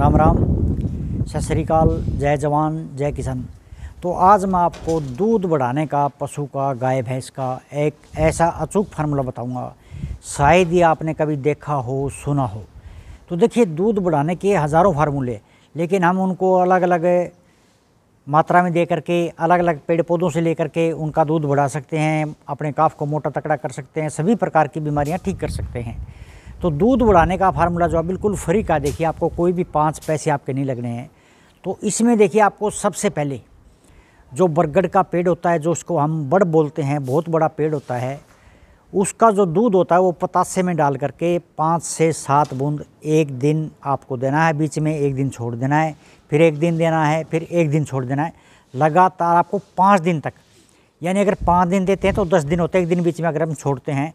राम राम सत श्रीकाल जय जवान जय किसान तो आज मैं आपको दूध बढ़ाने का पशु का गाय भैंस का एक ऐसा अचूक फार्मूला बताऊंगा शायद ही आपने कभी देखा हो सुना हो तो देखिए दूध बढ़ाने के हज़ारों फार्मूले लेकिन हम उनको अलग अलग मात्रा में दे करके अलग अलग पेड़ पौधों से लेकर के उनका दूध बढ़ा सकते हैं अपने काफ को मोटा तकड़ा कर सकते हैं सभी प्रकार की बीमारियाँ ठीक कर सकते हैं तो दूध बढ़ाने का फार्मूला जो है बिल्कुल फ्री का देखिए आपको कोई भी पाँच पैसे आपके नहीं लगने हैं तो इसमें देखिए आपको सबसे पहले जो बरगढ़ का पेड़ होता है जो उसको हम बड़ बोलते हैं बहुत बड़ा पेड़ होता है उसका जो दूध होता है वो पतासे में डाल करके पाँच से सात बूंद एक दिन आपको देना है बीच में एक दिन छोड़ देना है फिर एक दिन देना है फिर एक दिन छोड़ देना है लगातार आपको पाँच दिन तक यानी अगर पाँच दिन देते हैं तो दस दिन होते हैं एक दिन बीच में अगर हम छोड़ते हैं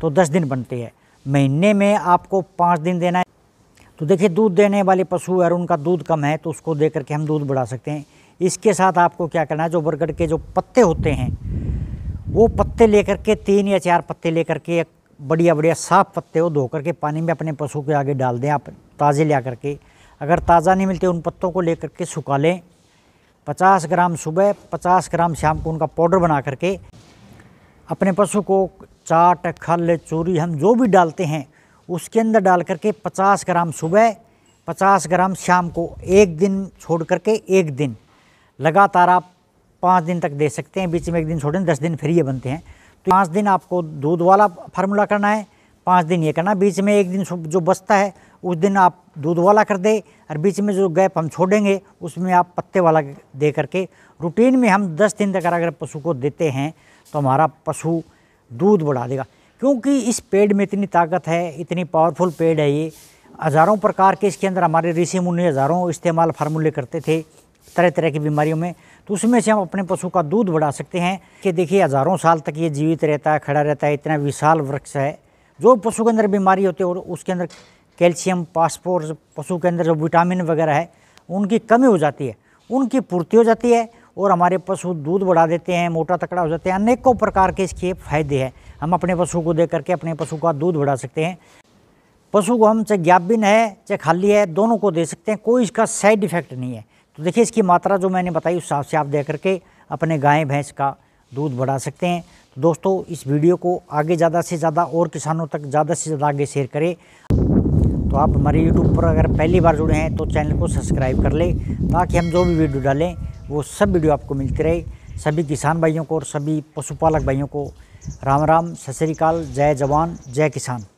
तो दस दिन बनते हैं महीने में आपको पाँच दिन देना है तो देखिए दूध देने वाले पशु अगर उनका दूध कम है तो उसको दे करके हम दूध बढ़ा सकते हैं इसके साथ आपको क्या करना है जो बरगढ़ के जो पत्ते होते हैं वो पत्ते लेकर के तीन या चार पत्ते लेकर के एक बढ़िया बढ़िया साफ़ पत्ते हो धो करके पानी में अपने पशु के आगे डाल दें आप ताज़े ले करके अगर ताज़ा नहीं मिलते उन पत्तों को लेकर के सुखा लें पचास ग्राम सुबह पचास ग्राम शाम को उनका पाउडर बना करके अपने पशु को चाट खल चूरी हम जो भी डालते हैं उसके अंदर डाल करके 50 ग्राम सुबह 50 ग्राम शाम को एक दिन छोड़ करके एक दिन लगातार आप पाँच दिन तक दे सकते हैं बीच में एक दिन छोड़ें दस दिन फिर ये बनते हैं तो पाँच दिन आपको दूध वाला फार्मूला करना है पाँच दिन ये करना बीच में एक दिन जो बचता है उस दिन आप दूध वाला कर दें और बीच में जो गैप हम छोड़ेंगे उसमें आप पत्ते वाला दे करके रूटीन में हम दस दिन तक अगर पशु को देते हैं तो हमारा पशु दूध बढ़ा देगा क्योंकि इस पेड़ में इतनी ताकत है इतनी पावरफुल पेड़ है ये हज़ारों प्रकार के इसके अंदर हमारे ऋषि मुनि हज़ारों इस्तेमाल फार्मूले करते थे तरह तरह की बीमारियों में तो उसमें से हम अपने पशु का दूध बढ़ा सकते हैं कि देखिए हज़ारों साल तक ये जीवित रहता है खड़ा रहता है इतना विशाल वृक्ष है जो पशु के अंदर बीमारी होती है और उसके अंदर कैल्शियम पासपोर्ट पशु के अंदर जो विटामिन वगैरह है उनकी कमी हो जाती है उनकी पूर्ति हो जाती है और हमारे पशु दूध बढ़ा देते हैं मोटा तकड़ा हो जाते हैं अनेकों प्रकार के इसके फायदे हैं हम अपने पशु को दे करके अपने पशु का दूध बढ़ा सकते हैं पशु को हम चाहे ज्ञापिन है चाहे खाली है दोनों को दे सकते हैं कोई इसका साइड इफेक्ट नहीं है तो देखिए इसकी मात्रा जो मैंने बताई उस हिसाब से आप दे करके अपने गाय भैंस का दूध बढ़ा सकते हैं तो दोस्तों इस वीडियो को आगे ज़्यादा से ज़्यादा और किसानों तक ज़्यादा से ज़्यादा आगे शेयर करें तो आप हमारे यूट्यूब पर अगर पहली बार जुड़े हैं तो चैनल को सब्सक्राइब कर लें ताकि हम जो भी वीडियो डालें वो सब वीडियो आपको मिलती रहे सभी किसान भाइयों को और सभी पशुपालक भाइयों को राम राम सत श्रीकाल जय जवान जय किसान